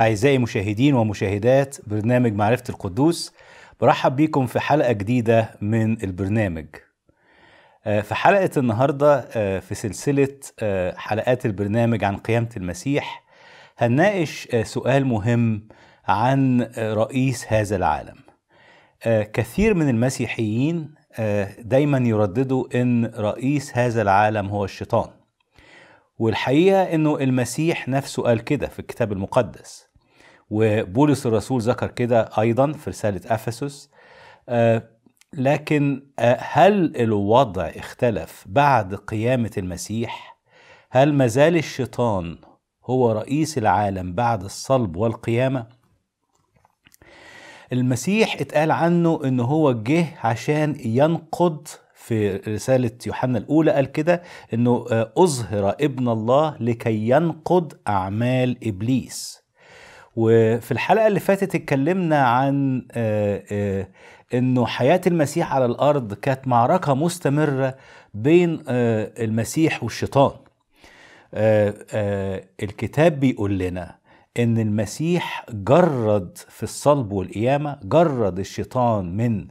أعزائي مشاهدين ومشاهدات برنامج معرفة القدوس برحب بيكم في حلقة جديدة من البرنامج آه، في حلقة النهاردة آه، في سلسلة آه، حلقات البرنامج عن قيامة المسيح هنناقش سؤال مهم عن رئيس هذا العالم كثير من المسيحيين دايما يرددوا ان رئيس هذا العالم هو الشيطان والحقيقه انه المسيح نفسه قال كده في الكتاب المقدس وبولس الرسول ذكر كده ايضا في رساله افسس آه، لكن آه، هل الوضع اختلف بعد قيامه المسيح هل مازال الشيطان هو رئيس العالم بعد الصلب والقيامه المسيح اتقال عنه ان هو جه عشان ينقض في رسالة يوحنا الأولى قال كده أنه آه، أظهر ابن الله لكي ينقض أعمال إبليس وفي الحلقة اللي فاتت اتكلمنا عن آه، آه، أنه حياة المسيح على الأرض كانت معركة مستمرة بين المسيح والشيطان الكتاب بيقول لنا ان المسيح جرد في الصلب والقيامه جرد الشيطان من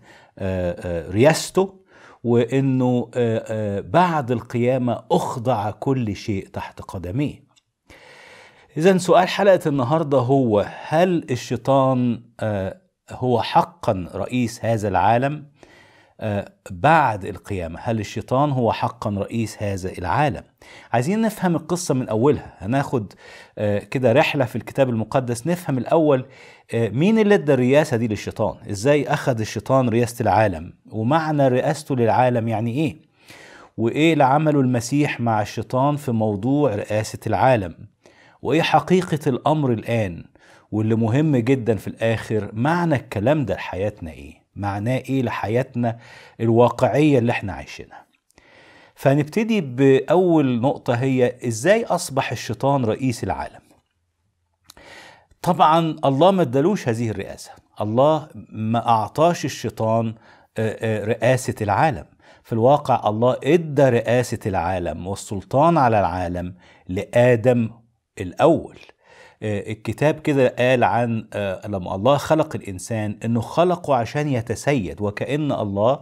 رياسته وانه بعد القيامه اخضع كل شيء تحت قدميه اذا سؤال حلقه النهارده هو هل الشيطان هو حقا رئيس هذا العالم بعد القيامة هل الشيطان هو حقا رئيس هذا العالم عايزين نفهم القصة من أولها هناخد آه، كده رحلة في الكتاب المقدس نفهم الأول آه، مين اللي ادى الرياسة دي للشيطان ازاي أخذ الشيطان رئاسة العالم ومعنى رئاسته للعالم يعني إيه وإيه اللي عمله المسيح مع الشيطان في موضوع رئاسة العالم وإيه حقيقة الأمر الآن واللي مهم جدا في الآخر معنى الكلام ده لحياتنا إيه معناه ايه لحياتنا الواقعيه اللي احنا عايشينها فنبتدي باول نقطه هي ازاي اصبح الشيطان رئيس العالم طبعا الله ما ادالوش هذه الرئاسه الله ما اعطاش الشيطان رئاسه العالم في الواقع الله ادى رئاسه العالم والسلطان على العالم لادم الاول آه، الكتاب كده قال عن آه، لما الله خلق الإنسان أنه خلقه عشان يتسيد وكأن الله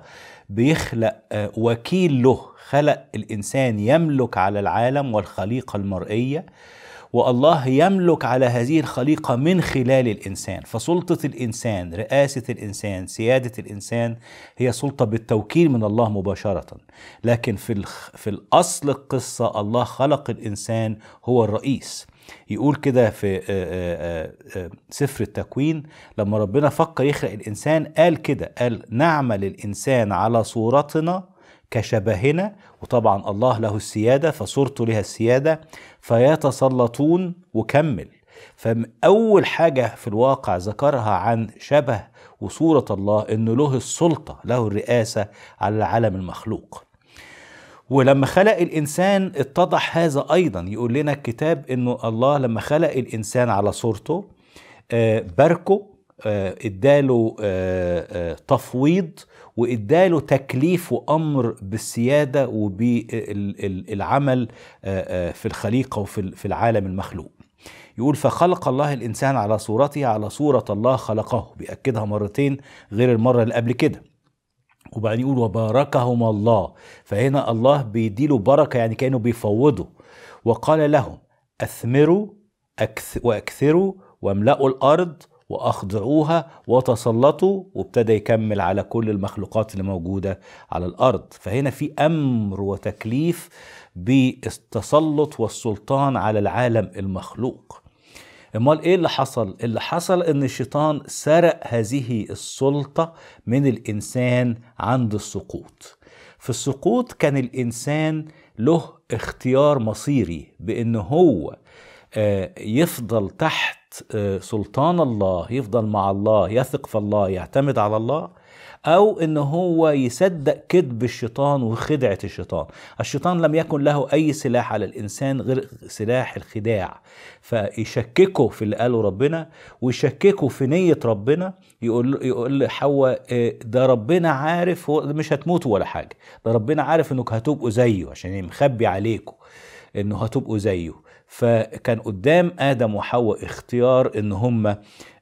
بيخلق آه، وكيل له خلق الإنسان يملك على العالم والخليقة المرئية والله يملك على هذه الخليقة من خلال الإنسان فسلطة الإنسان رئاسة الإنسان سيادة الإنسان هي سلطة بالتوكيل من الله مباشرة لكن في, في الأصل القصة الله خلق الإنسان هو الرئيس يقول كده في آه، آه، آه، سفر التكوين لما ربنا فكر يخلق الانسان قال كده قال نعمل الانسان على صورتنا كشبهنا وطبعا الله له السياده فصورته لها السياده فيتسلطون وكمل فأول حاجة في الواقع ذكرها عن شبه وصورة الله إنه له السلطة له الرئاسة على العالم المخلوق ولما خلق الإنسان اتضح هذا أيضا يقول لنا الكتاب أنه الله لما خلق الإنسان على صورته آه، باركه آه، اداله آه، تفويض واداله تكليف وامر بالسياده وبالعمل في الخليقه وفي العالم المخلوق يقول فخلق الله الانسان على صورته على صوره الله خلقه بياكدها مرتين غير المره اللي قبل كده وبعدين يقول وباركهما الله فهنا الله بيديله بركة يعني كأنه بيفوضه وقال لهم أثمروا وأكثروا واملأوا الأرض واخضعوها وتسلطوا وابتدى يكمل على كل المخلوقات اللي موجوده على الارض فهنا في امر وتكليف بالتسلط والسلطان على العالم المخلوق امال ايه اللي حصل اللي حصل ان الشيطان سرق هذه السلطه من الانسان عند السقوط في السقوط كان الانسان له اختيار مصيري بان هو آه، يفضل تحت آه، سلطان الله يفضل مع الله يثق في الله يعتمد على الله او ان هو يصدق كذب الشيطان وخدعه الشيطان الشيطان لم يكن له اي سلاح على الانسان غير سلاح الخداع فيشككه في اللي قاله ربنا ويشككه في نيه ربنا يقول يقول لحواء إيه، ده ربنا عارف مش هتموتوا ولا حاجه ده ربنا عارف انكم هتبقوا زيه عشان إيه؟ مخبي عليكم انه هتبقوا زيه فكان قدام ادم وحواء اختيار ان هم آه،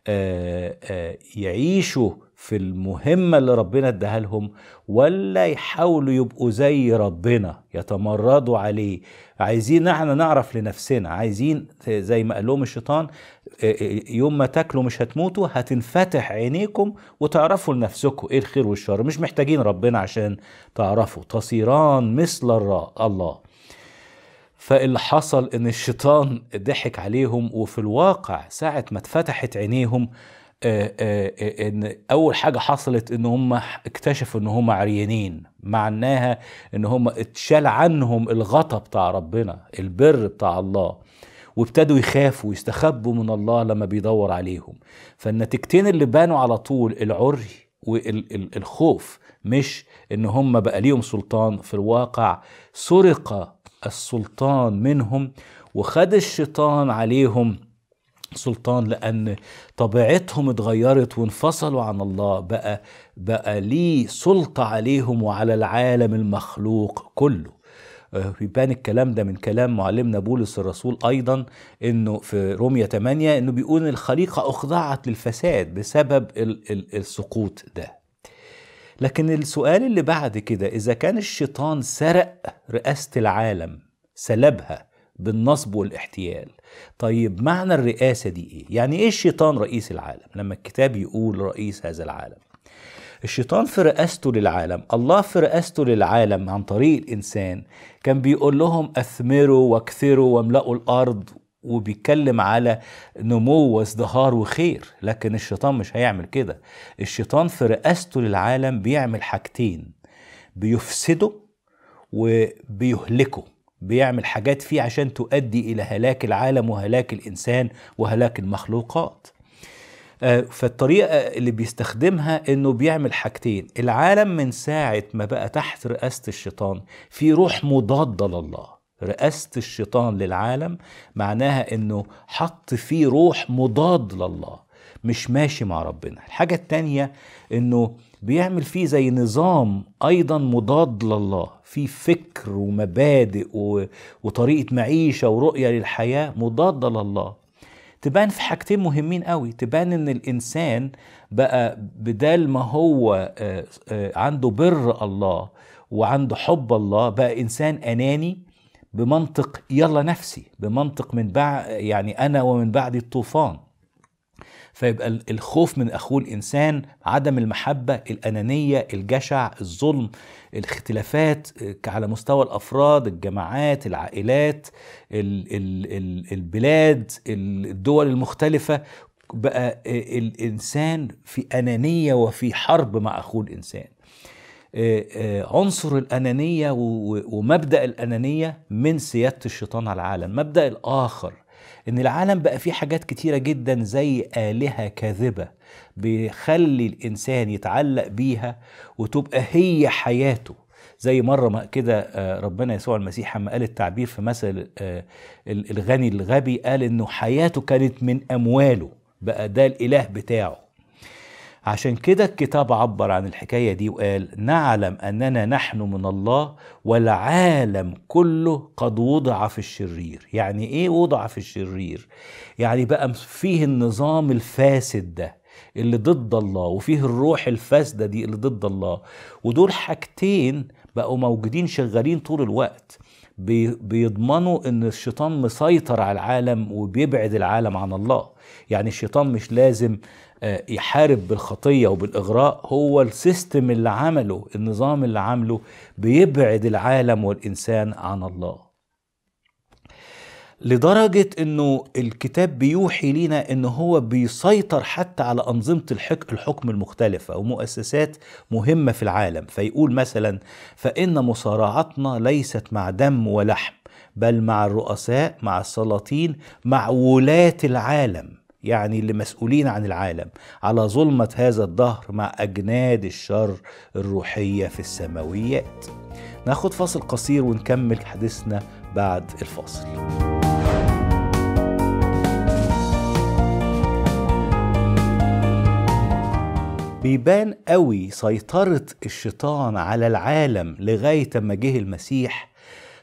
آه، يعيشوا في المهمة اللي ربنا اداها لهم ولا يحاولوا يبقوا زي ربنا يتمردوا عليه عايزين احنا نعرف لنفسنا عايزين زي ما قال لهم الشيطان آه، آه، يوم ما تاكلوا مش هتموتوا هتنفتح عينيكم وتعرفوا لنفسكم ايه الخير والشر مش محتاجين ربنا عشان تعرفوا تصيران مثل الله فاللي حصل ان الشيطان ضحك عليهم وفي الواقع ساعة ما اتفتحت عينيهم آه، آه، آه، ان اول حاجه حصلت ان هم اكتشفوا ان هم عريانين معناها ان هم اتشال عنهم الغطا بتاع ربنا البر بتاع الله وابتدوا يخافوا ويستخبوا من الله لما بيدور عليهم فالنتيجتين اللي بانوا على طول العري والخوف مش ان هم بقى ليهم سلطان في الواقع سرق السلطان منهم وخد الشيطان عليهم سلطان لأن طبيعتهم اتغيرت وانفصلوا عن الله بقى بقى ليه سلطة عليهم وعلى العالم المخلوق كله آه، يبان الكلام ده من كلام معلمنا بولس الرسول ايضا انه في رومية 8 انه بيقول الخليقة اخضعت للفساد بسبب ال ال السقوط ده لكن السؤال اللي بعد كده اذا كان الشيطان سرق رئاسة العالم سلبها بالنصب والاحتيال طيب معنى الرئاسة دي ايه؟ يعني ايه الشيطان رئيس العالم لما الكتاب يقول رئيس هذا العالم الشيطان في رئاسته للعالم الله في رئاسته للعالم عن طريق الإنسان كان بيقول لهم أثمروا واكثروا واملأوا الأرض وبيتكلم على نمو وازدهار وخير لكن الشيطان مش هيعمل كده الشيطان في رئاسته للعالم بيعمل حاجتين بيفسده وبيهلكه بيعمل حاجات فيه عشان تؤدي إلى هلاك العالم وهلاك الإنسان وهلاك المخلوقات آه، فالطريقة اللي بيستخدمها انه بيعمل حاجتين العالم من ساعة ما بقى تحت رئاسة الشيطان في روح مضادة لله رئاسة الشيطان للعالم معناها انه حط فيه روح مضاد لله مش ماشي مع ربنا الحاجة التانية انه بيعمل فيه زي نظام ايضا مضاد لله في فكر ومبادئ وطريقه معيشه ورؤيه للحياه مضاده لله تبان في حاجتين مهمين قوي تبان ان الانسان بقى بدال ما هو آه، آه، عنده بر الله وعنده حب الله بقى انسان اناني بمنطق يلا نفسي بمنطق من بعد يعني انا ومن بعد الطوفان فيبقى الخوف من اخوه الانسان عدم المحبه الانانيه الجشع الظلم الاختلافات آه، على مستوى الافراد الجماعات العائلات الـ الـ البلاد الدول المختلفه بقى آه، الانسان في انانيه وفي حرب مع اخوه الانسان آه، عنصر الانانيه ومبدا الانانيه من سياده الشيطان على العالم مبدا الاخر ان العالم بقى فيه حاجات كتيره جدا زي الهه كاذبه بيخلي الانسان يتعلق بيها وتبقى هي حياته زي مرة كده آه، ربنا يسوع المسيح لما قال التعبير في مثل آه، الغني الغبي قال انه حياته كانت من امواله بقى ده الاله بتاعه عشان كده الكتاب عبر عن الحكاية دي وقال نعلم أننا نحن من الله والعالم كله قد وضع في الشرير يعني إيه وضع في الشرير؟ يعني بقى فيه النظام الفاسد ده اللي ضد الله وفيه الروح الفاسدة دي اللي ضد الله ودول حاجتين بقوا موجودين شغالين طول الوقت بيضمنوا ان الشيطان مسيطر على العالم وبيبعد العالم عن الله يعني الشيطان مش لازم آه، يحارب بالخطية وبالإغراء هو السيستم اللي عمله النظام اللي عمله بيبعد العالم والإنسان عن الله لدرجة انه الكتاب بيوحي لينا ان هو بيسيطر حتى على انظمة الحكم المختلفة ومؤسسات مهمة في العالم فيقول مثلا فان مصارعتنا ليست مع دم ولحم بل مع الرؤساء مع السلاطين مع ولاة العالم يعني اللي مسؤولين عن العالم على ظلمة هذا الدهر مع أجناد الشر الروحية في السماويات ناخد فاصل قصير ونكمل حديثنا بعد الفاصل بيبان قوي سيطرة الشيطان على العالم لغاية ما جه المسيح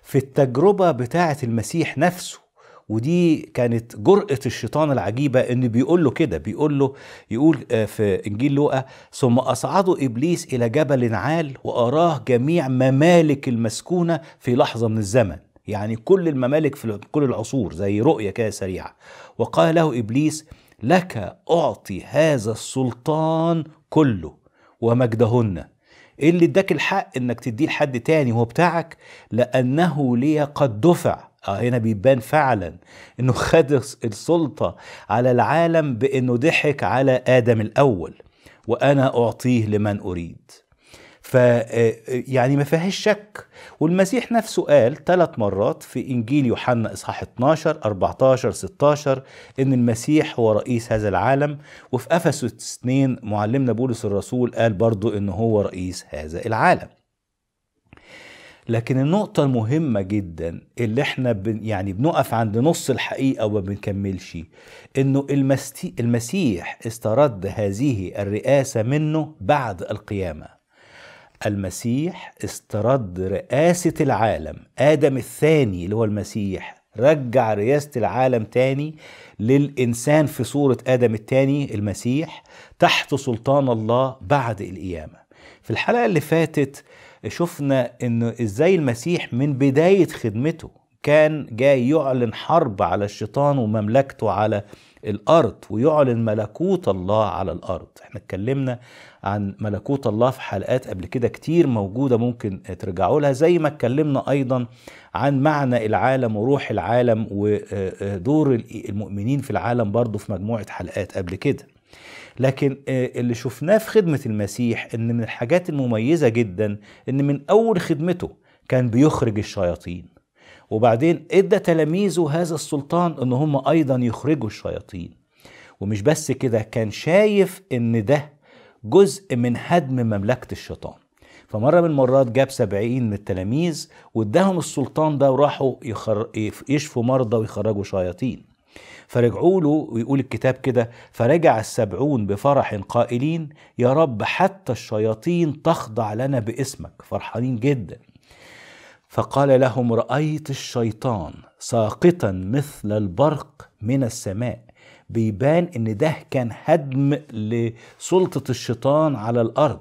في التجربة بتاعة المسيح نفسه ودي كانت جرأة الشيطان العجيبة إنه بيقول له كده بيقول له يقول آه، في إنجيل لوقا ثم اصعدوا إبليس إلى جبل عال وأراه جميع ممالك المسكونة في لحظة من الزمن يعني كل الممالك في كل العصور زي رؤية كده سريعة وقال له إبليس لك أعطي هذا السلطان كله ومجدهن اللي اداك الحق إنك تديه لحد تاني هو بتاعك لأنه لي قد دفع آه، هنا بيبان فعلا انه خد السلطة على العالم بانه ضحك على ادم الاول وانا اعطيه لمن اريد ف آه، يعني ما فيهاش شك والمسيح نفسه قال ثلاث مرات في انجيل يوحنا اصحاح 12 14 16 ان المسيح هو رئيس هذا العالم وفي افسس 2 معلمنا بولس الرسول قال برضه ان هو رئيس هذا العالم لكن النقطة المهمة جدا اللي احنا بن يعني بنقف عند نص الحقيقة وما بنكملش انه المسيح استرد هذه الرئاسة منه بعد القيامة المسيح استرد رئاسة العالم آدم الثاني اللي هو المسيح رجع رئاسة العالم تاني للإنسان في صورة آدم الثاني المسيح تحت سلطان الله بعد القيامة في الحلقة اللي فاتت شفنا انه ازاي المسيح من بدايه خدمته كان جاي يعلن حرب على الشيطان ومملكته على الارض ويعلن ملكوت الله على الارض احنا اتكلمنا عن ملكوت الله في حلقات قبل كده كتير موجوده ممكن ترجعوا لها زي ما اتكلمنا ايضا عن معنى العالم وروح العالم ودور آه، آه، المؤمنين في العالم برضه في مجموعه حلقات قبل كده لكن آه، اللي شفناه في خدمة المسيح ان من الحاجات المميزة جدا ان من اول خدمته كان بيخرج الشياطين وبعدين ادى تلاميذه هذا السلطان ان هم ايضا يخرجوا الشياطين ومش بس كده كان شايف ان ده جزء من هدم مملكة الشيطان فمرة من المرات جاب سبعين من التلاميذ واداهم السلطان ده وراحوا يخر... يشفوا مرضى ويخرجوا شياطين فرجعوا له ويقول الكتاب كده فرجع السبعون بفرح قائلين يا رب حتى الشياطين تخضع لنا باسمك فرحانين جدا فقال لهم رأيت الشيطان ساقطا مثل البرق من السماء بيبان ان ده كان هدم لسلطة الشيطان على الارض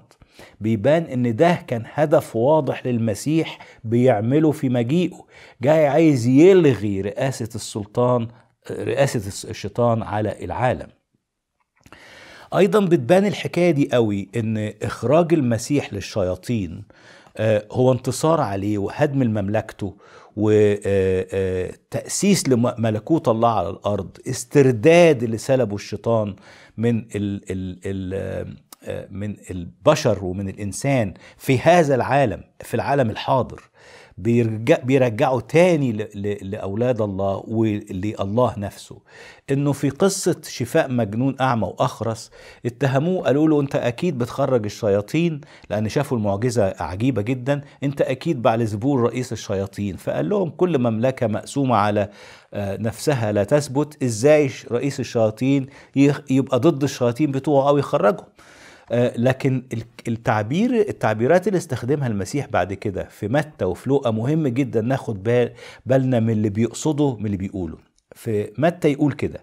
بيبان ان ده كان هدف واضح للمسيح بيعمله في مجيئه جاي عايز يلغي رئاسة السلطان رئاسة الشيطان على العالم ايضا بتبان الحكايه دي قوي ان اخراج المسيح للشياطين آه، هو انتصار عليه وهدم لمملكته وتأسيس آه، آه، لملكوت الله على الأرض استرداد اللي سلبه الشيطان من الـ الـ الـ من البشر ومن الإنسان في هذا العالم في العالم الحاضر بيرجع بيرجعوا تاني لأولاد الله ولله نفسه انه في قصة شفاء مجنون أعمى وأخرس اتهموه قالوا له انت أكيد بتخرج الشياطين لأن شافوا المعجزة عجيبة جدا انت أكيد بعد زبور رئيس الشياطين فقال لهم كل مملكة مقسومة على آه، نفسها لا تثبت ازاي رئيس الشياطين يبقى ضد الشياطين بتوعه أو يخرجهم آه، لكن التعبير التعبيرات اللي استخدمها المسيح بعد كده في متى وفي لوقا مهم جدا ناخد بالنا من اللي بيقصده من اللي بيقوله في متى يقول كده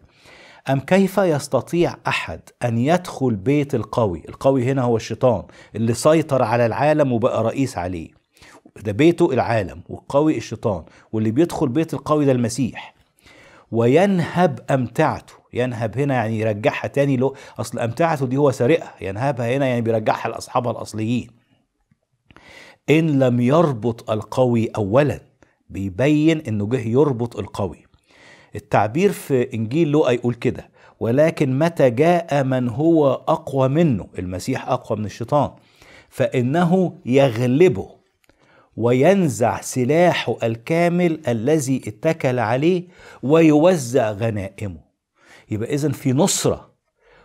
أم كيف يستطيع أحد أن يدخل بيت القوي القوي هنا هو الشيطان اللي سيطر على العالم وبقى رئيس عليه ده بيته العالم والقوي الشيطان واللي بيدخل بيت القوي ده المسيح وينهب أمتعته ينهب هنا يعني يرجعها تاني له اصل امتعته دي هو سارقها ينهبها هنا يعني بيرجعها لاصحابها الاصليين ان لم يربط القوي اولا بيبين انه جه يربط القوي التعبير في انجيل لوقا يقول كده ولكن متى جاء من هو اقوى منه المسيح اقوى من الشيطان فانه يغلبه وينزع سلاحه الكامل الذي اتكل عليه ويوزع غنائمه يبقى إذا في نصرة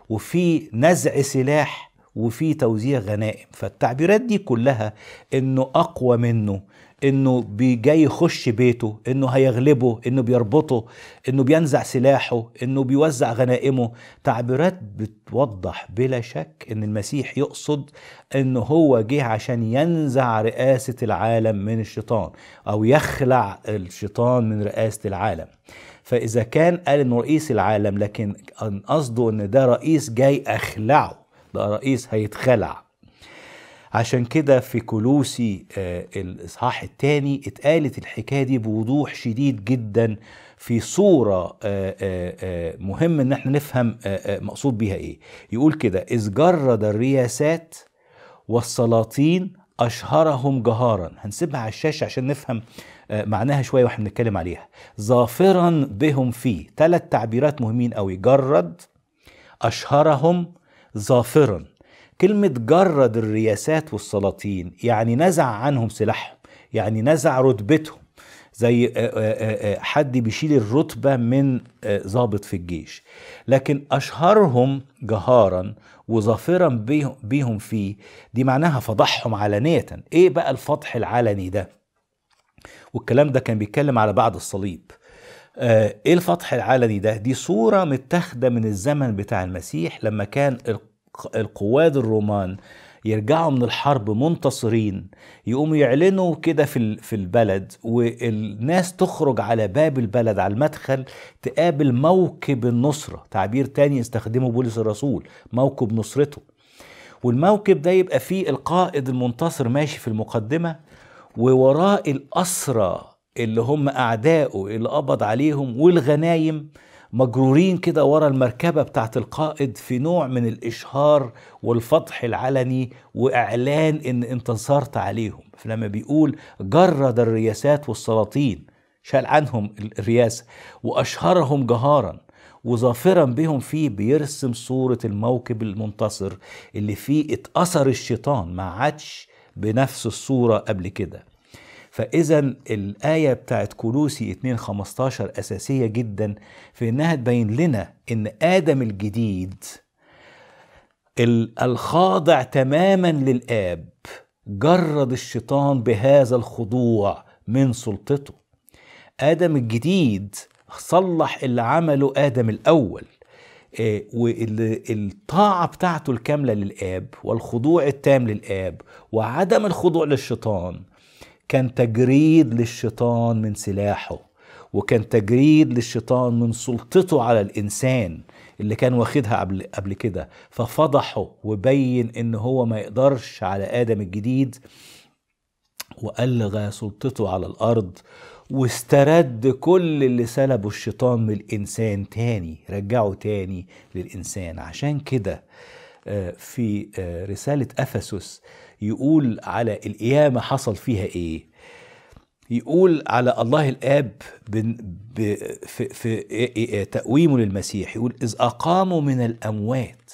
وفي نزع سلاح وفي توزيع غنائم فالتعبيرات دي كلها انه اقوى منه انه جاي يخش بيته انه هيغلبه انه بيربطه انه بينزع سلاحه انه بيوزع غنائمه تعبيرات بتوضح بلا شك ان المسيح يقصد انه هو جه عشان ينزع رئاسة العالم من الشيطان او يخلع الشيطان من رئاسة العالم فإذا كان قال إنه رئيس العالم لكن قصده إن ده رئيس جاي أخلعه ده رئيس هيتخلع عشان كده في كلوسي آه الإصحاح الثاني اتقالت الحكاية دي بوضوح شديد جدا في صورة آه آه, آه، مهم إن احنا نفهم آه، آه، مقصود بيها إيه يقول كده إذ جرد الرياسات والسلاطين أشهرهم جهارا هنسيبها على الشاشة عشان نفهم آه، معناها شوية واحنا بنتكلم عليها ظافرا بهم فيه ثلاث تعبيرات مهمين قوي جرد أشهرهم ظافرا كلمة جرد الرياسات والسلاطين يعني نزع عنهم سلاحهم يعني نزع رتبتهم زي آه، آه، حد بيشيل الرتبة من ضابط في الجيش لكن أشهرهم جهارا وظافرا بيهم فيه دي معناها فضحهم علانية إيه بقى الفضح العلني ده؟ والكلام ده كان بيتكلم على بعد الصليب آه ايه الفتح العلني ده دي صورة متاخدة من الزمن بتاع المسيح لما كان القواد الرومان يرجعوا من الحرب منتصرين يقوموا يعلنوا كده في في البلد والناس تخرج على باب البلد على المدخل تقابل موكب النصره تعبير تاني استخدمه بولس الرسول موكب نصرته والموكب ده يبقى فيه القائد المنتصر ماشي في المقدمه ووراء الأسرى اللي هم أعداؤه اللي قبض عليهم والغنايم مجرورين كده ورا المركبة بتاعت القائد في نوع من الإشهار والفضح العلني وإعلان إن انتصرت عليهم فلما بيقول جرد الرياسات والسلاطين شال عنهم الرياسة وأشهرهم جهارا وظافرا بهم فيه بيرسم صورة الموكب المنتصر اللي فيه اتأثر الشيطان ما عادش بنفس الصورة قبل كده فإذا الآية بتاعت كولوسي 2:15 أساسية جدا في إنها تبين لنا إن آدم الجديد الخاضع تماما للآب جرد الشيطان بهذا الخضوع من سلطته آدم الجديد صلح اللي عمله آدم الأول آه، والطاعة بتاعته الكاملة للآب والخضوع التام للآب وعدم الخضوع للشيطان كان تجريد للشيطان من سلاحه وكان تجريد للشيطان من سلطته على الإنسان اللي كان واخدها قبل, قبل كده ففضحه وبين إن هو ما يقدرش على آدم الجديد وألغى سلطته على الأرض واسترد كل اللي سلبه الشيطان من الإنسان تاني رجعه تاني للإنسان عشان كده آه، في آه، رسالة أفسس يقول على القيامة حصل فيها إيه يقول على الله الاب في, في إيه، إيه، إيه، تقويمه للمسيح يقول اذ اقاموا من الاموات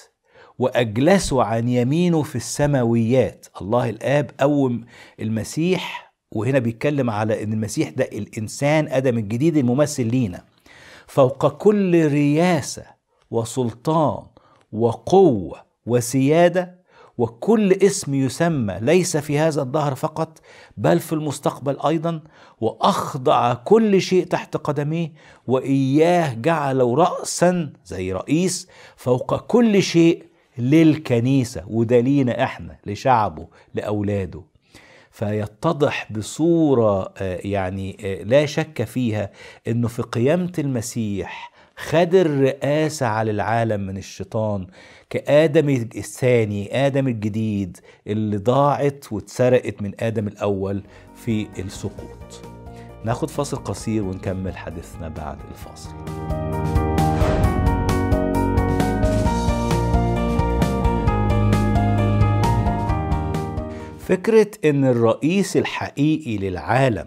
واجلسوا عن يمينه في السماويات الله الاب قوم المسيح وهنا بيتكلم على ان المسيح ده الانسان ادم الجديد الممثل لينا فوق كل رياسه وسلطان وقوه وسياده وكل اسم يسمى ليس في هذا الدهر فقط بل في المستقبل ايضا واخضع كل شيء تحت قدميه واياه جعله راسا زي رئيس فوق كل شيء للكنيسه وده لينا احنا لشعبه لاولاده فيتضح بصوره آه، يعني آه، لا شك فيها انه في قيامه المسيح خد الرئاسة على العالم من الشيطان كآدم الثاني آدم الجديد اللي ضاعت واتسرقت من آدم الأول في السقوط ناخد فاصل قصير ونكمل حديثنا بعد الفاصل فكرة إن الرئيس الحقيقي للعالم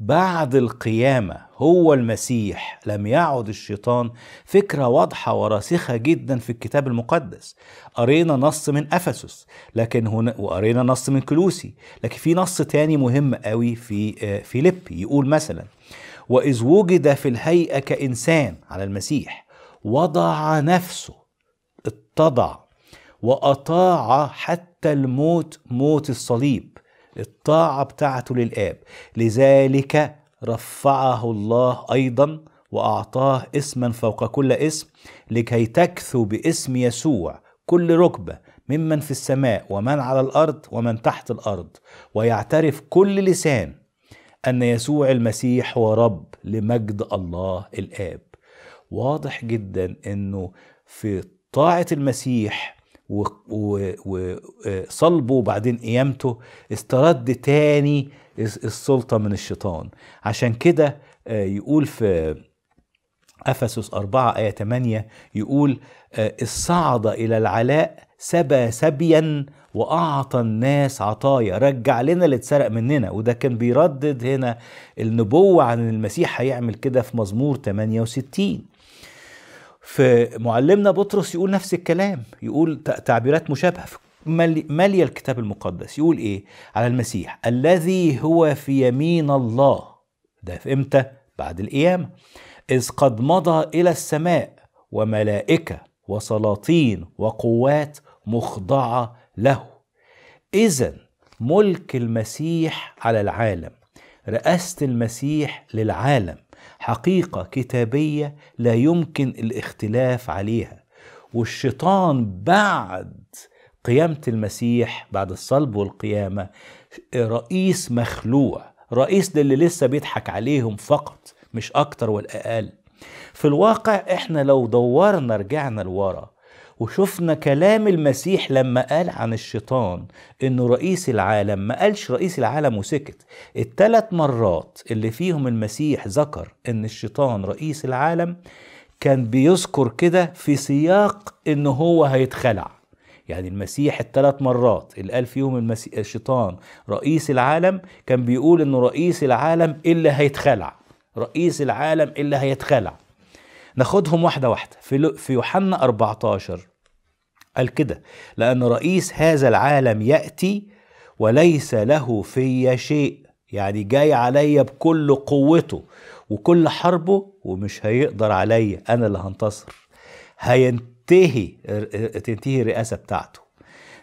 بعد القيامة هو المسيح لم يعد الشيطان فكرة واضحة وراسخة جدا في الكتاب المقدس قرينا نص من أفسس لكن هنا وقرينا نص من كلوسي لكن في نص تاني مهم قوي في آه، فيليب يقول مثلا وإذ وجد في الهيئة كإنسان على المسيح وضع نفسه اتضع وأطاع حتى حتى الموت موت الصليب الطاعة بتاعته للآب لذلك رفعه الله أيضا وأعطاه اسما فوق كل اسم لكي تكثو باسم يسوع كل ركبة ممن في السماء ومن على الأرض ومن تحت الأرض ويعترف كل لسان أن يسوع المسيح هو رب لمجد الله الآب واضح جدا أنه في طاعة المسيح وصلبه آه، وبعدين قيامته استرد تاني السلطة من الشيطان عشان كده آه، يقول في أفسس 4 آية 8 يقول آه، الصعد إلى العلاء سبى سبيا وأعطى الناس عطايا رجع لنا اللي اتسرق مننا وده كان بيردد هنا النبوة عن المسيح هيعمل كده في مزمور 68 فمعلمنا بطرس يقول نفس الكلام يقول تعبيرات مشابهة مالية الكتاب المقدس يقول ايه على المسيح الذي هو في يمين الله ده في امتى بعد القيامة إذ قد مضى إلى السماء وملائكة وسلاطين وقوات مخضعة له إذا ملك المسيح على العالم رئاسة المسيح للعالم حقيقه كتابيه لا يمكن الاختلاف عليها والشيطان بعد قيامه المسيح بعد الصلب والقيامه رئيس مخلوع رئيس للي لسه بيضحك عليهم فقط مش اكتر ولا اقل في الواقع احنا لو دورنا رجعنا لورا وشفنا كلام المسيح لما قال عن الشيطان انه رئيس العالم ما قالش رئيس العالم وسكت الثلاث مرات اللي فيهم المسيح ذكر ان الشيطان رئيس العالم كان بيذكر كده في سياق ان هو هيتخلع يعني المسيح الثلاث مرات اللي قال فيهم المسيح الشيطان رئيس العالم كان بيقول انه رئيس العالم اللي هيتخلع رئيس العالم اللي هيتخلع ناخدهم واحده واحده في في يوحنا 14 قال كده لأن رئيس هذا العالم يأتي وليس له في شيء يعني جاي عليا بكل قوته وكل حربه ومش هيقدر عليا أنا اللي هنتصر هينتهي تنتهي الرئاسة بتاعته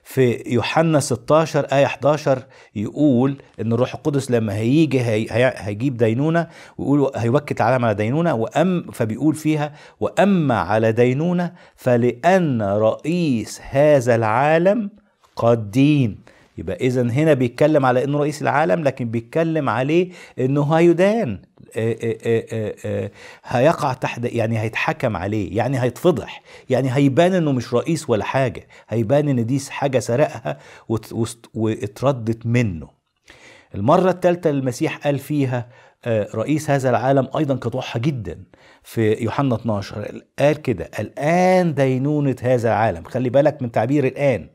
في يوحنا 16 آية 11 يقول إن الروح القدس لما هيجي هي هيجيب دينونة ويقول هيوكت العالم على دينونة وأم فبيقول فيها وأما على دينونة فلأن رئيس هذا العالم قد دين يبقى إذا هنا بيتكلم على إنه رئيس العالم لكن بيتكلم عليه إنه هيدان آه، آه، آه، هيقع تحت يعني هيتحكم عليه يعني هيتفضح يعني هيبان انه مش رئيس ولا حاجه هيبان ان دي حاجه سرقها واتردت منه المره الثالثه المسيح قال فيها رئيس هذا العالم ايضا كتوحة جدا في يوحنا 12 قال كده الان دينونه هذا العالم خلي بالك من تعبير الان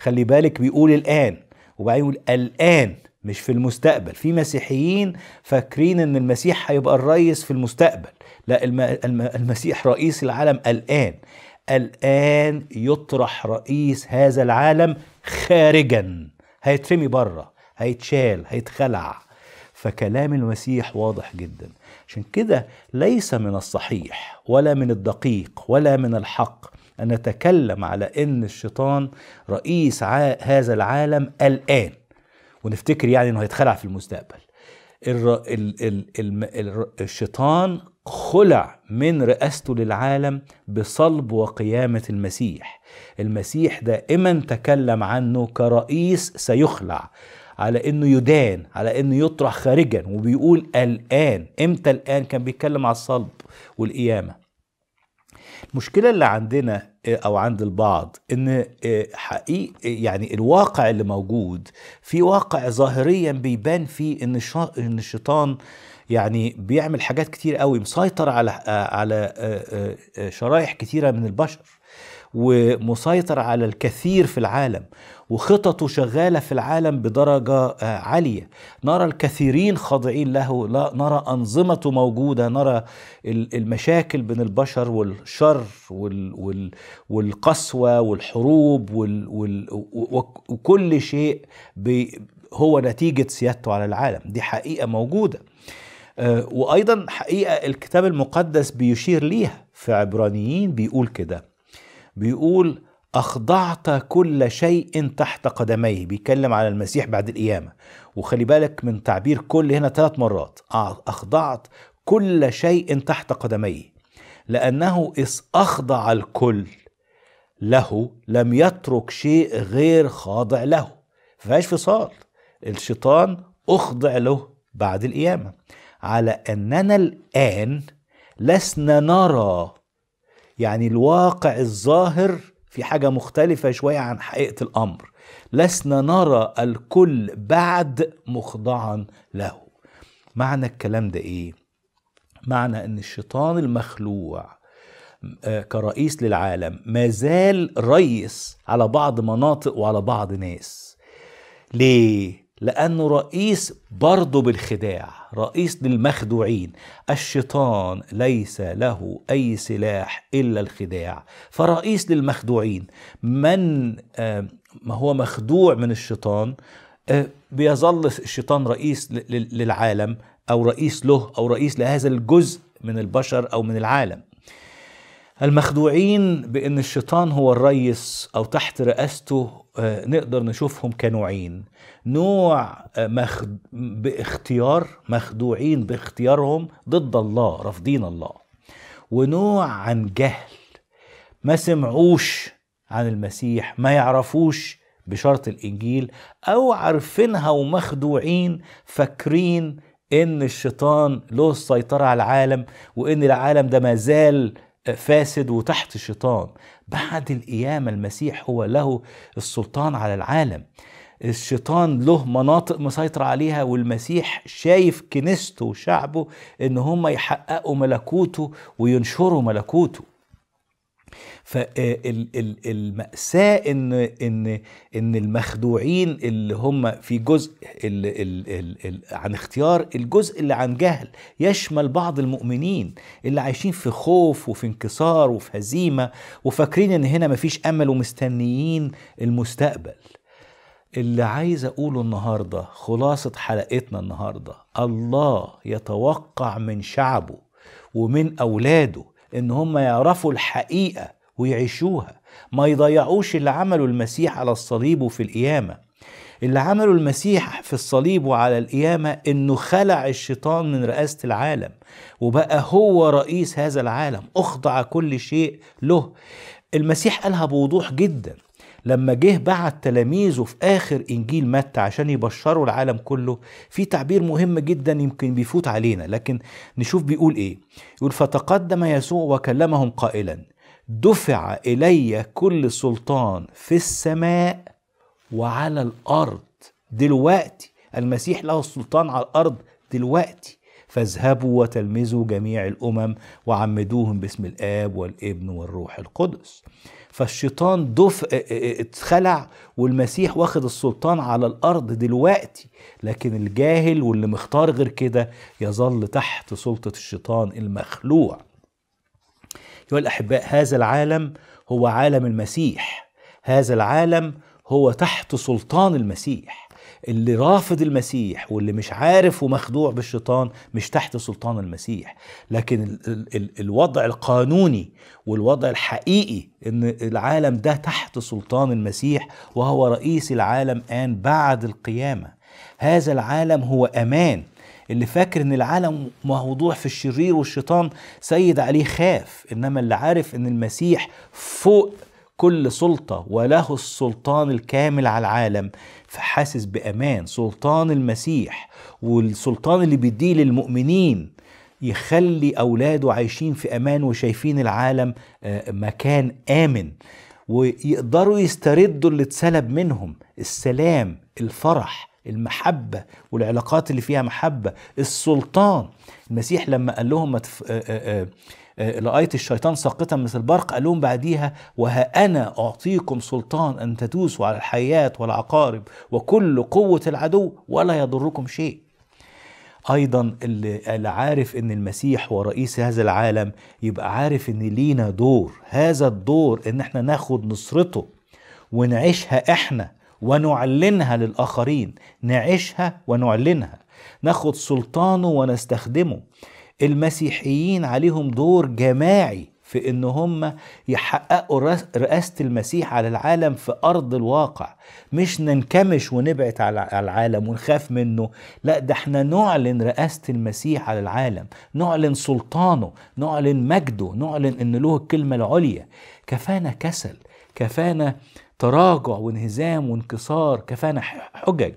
خلي بالك بيقول الان وبعدين يقول الان مش في المستقبل في مسيحيين فاكرين ان المسيح هيبقى الرئيس في المستقبل لا الم... الم... المسيح رئيس العالم الان الان يطرح رئيس هذا العالم خارجا هيترمي بره هيتشال هيتخلع فكلام المسيح واضح جدا عشان كده ليس من الصحيح ولا من الدقيق ولا من الحق ان نتكلم على ان الشيطان رئيس هذا العالم الان ونفتكر يعني انه هيتخلع في المستقبل الر... ال... ال... ال... الشيطان خلع من رئاسته للعالم بصلب وقيامة المسيح المسيح دائما تكلم عنه كرئيس سيخلع على انه يدان على انه يطرح خارجا وبيقول الان امتى الان كان بيتكلم على الصلب والقيامه المشكله اللي عندنا آه، او عند البعض ان آه، حقيقي يعني الواقع اللي موجود في واقع ظاهريا بيبان فيه ان ان الشيطان يعني بيعمل حاجات كتير قوي مسيطر على آه، على شرائح كتيره من البشر ومسيطر على الكثير في العالم وخططه شغالة في العالم بدرجة آه، عالية نرى الكثيرين خاضعين له لا نرى أنظمته موجودة نرى المشاكل بين البشر والشر والقسوة والحروب وكل شيء هو نتيجة سيادته على العالم دي حقيقة موجودة آه، وأيضا حقيقة الكتاب المقدس بيشير ليها في عبرانيين بيقول كده بيقول أخضعت كل شيء تحت قدميه بيتكلم على المسيح بعد القيامة وخلي بالك من تعبير كل هنا ثلاث مرات أخضعت كل شيء تحت قدميه لأنه إذ أخضع الكل له لم يترك شيء غير خاضع له فيهاش فصال الشيطان أخضع له بعد القيامة على أننا الآن لسنا نرى يعني الواقع الظاهر في حاجة مختلفة شوية عن حقيقة الأمر لسنا نرى الكل بعد مخضعا له معنى الكلام ده إيه؟ معنى أن الشيطان المخلوع آه، كرئيس للعالم ما زال ريس على بعض مناطق وعلى بعض ناس ليه؟ لأنه رئيس برضه بالخداع رئيس للمخدوعين الشيطان ليس له أي سلاح إلا الخداع فرئيس للمخدوعين من ما آه، هو مخدوع من الشيطان آه، بيظل الشيطان رئيس للعالم أو رئيس له أو رئيس لهذا الجزء من البشر أو من العالم المخدوعين بأن الشيطان هو الريس أو تحت رئاسته آه، نقدر نشوفهم كنوعين نوع آه، مخد... باختيار مخدوعين باختيارهم ضد الله رافضين الله ونوع عن جهل ما سمعوش عن المسيح ما يعرفوش بشرط الإنجيل أو عارفينها ومخدوعين فاكرين إن الشيطان له السيطرة على العالم وإن العالم ده مازال فاسد وتحت شيطان بعد القيامة المسيح هو له السلطان على العالم الشيطان له مناطق مسيطرة عليها والمسيح شايف كنيسته وشعبه ان هم يحققوا ملكوته وينشروا ملكوته فالمأساة آه، إن إن إن المخدوعين اللي هم في جزء الـ الـ الـ الـ عن اختيار الجزء اللي عن جهل يشمل بعض المؤمنين اللي عايشين في خوف وفي انكسار وفي هزيمة وفاكرين إن هنا مفيش أمل ومستنيين المستقبل. اللي عايز اقوله النهارده خلاصه حلقتنا النهارده الله يتوقع من شعبه ومن اولاده ان هم يعرفوا الحقيقه ويعيشوها ما يضيعوش اللي عمله المسيح على الصليب وفي القيامه اللي عمله المسيح في الصليب وعلى القيامه انه خلع الشيطان من رئاسه العالم وبقى هو رئيس هذا العالم اخضع كل شيء له المسيح قالها بوضوح جدا لما جه بعت تلاميذه في آخر إنجيل متى عشان يبشروا العالم كله في تعبير مهم جدا يمكن بيفوت علينا لكن نشوف بيقول إيه يقول فتقدم يسوع وكلمهم قائلا دفع إلي كل سلطان في السماء وعلى الأرض دلوقتي المسيح له السلطان على الأرض دلوقتي فاذهبوا وتلمذوا جميع الأمم وعمدوهم باسم الآب والابن والروح القدس فالشيطان دفء اتخلع والمسيح واخد السلطان على الارض دلوقتي لكن الجاهل واللي مختار غير كده يظل تحت سلطه الشيطان المخلوع يقول الاحباء هذا العالم هو عالم المسيح هذا العالم هو تحت سلطان المسيح اللي رافض المسيح واللي مش عارف ومخدوع بالشيطان مش تحت سلطان المسيح لكن ال ال الوضع القانوني والوضع الحقيقي ان العالم ده تحت سلطان المسيح وهو رئيس العالم آن بعد القيامة هذا العالم هو أمان اللي فاكر ان العالم موضوع في الشرير والشيطان سيد عليه خاف انما اللي عارف ان المسيح فوق كل سلطة وله السلطان الكامل على العالم فحاسس بامان سلطان المسيح والسلطان اللي بيديه للمؤمنين يخلي اولاده عايشين في امان وشايفين العالم آه، مكان امن ويقدروا يستردوا اللي اتسلب منهم السلام الفرح المحبة والعلاقات اللي فيها محبة السلطان المسيح لما قال لهم آه، آه، آه، لآية الشيطان ساقطا مثل البرق قال لهم بعديها وها أنا أعطيكم سلطان أن تدوسوا على الحياة والعقارب وكل قوة العدو ولا يضركم شيء ايضا اللي عارف ان المسيح هو رئيس هذا العالم يبقى عارف ان لينا دور هذا الدور ان احنا ناخد نصرته ونعيشها احنا ونعلنها للاخرين نعيشها ونعلنها ناخد سلطانه ونستخدمه المسيحيين عليهم دور جماعي في ان هم يحققوا رئاسه المسيح على العالم في ارض الواقع مش ننكمش ونبعد على العالم ونخاف منه لا ده احنا نعلن رئاسه المسيح على العالم نعلن سلطانه نعلن مجده نعلن ان له الكلمه العليا كفانا كسل كفانا تراجع وانهزام وانكسار كفانا حجج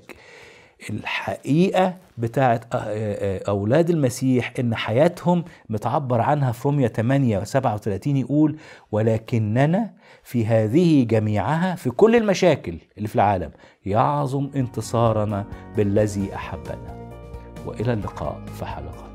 الحقيقة بتاعه آه، آه، آه، أولاد المسيح إن حياتهم متعبر عنها في رمية 8 و 37 يقول ولكننا في هذه جميعها في كل المشاكل اللي في العالم يعظم انتصارنا بالذي أحبنا وإلى اللقاء في حلقة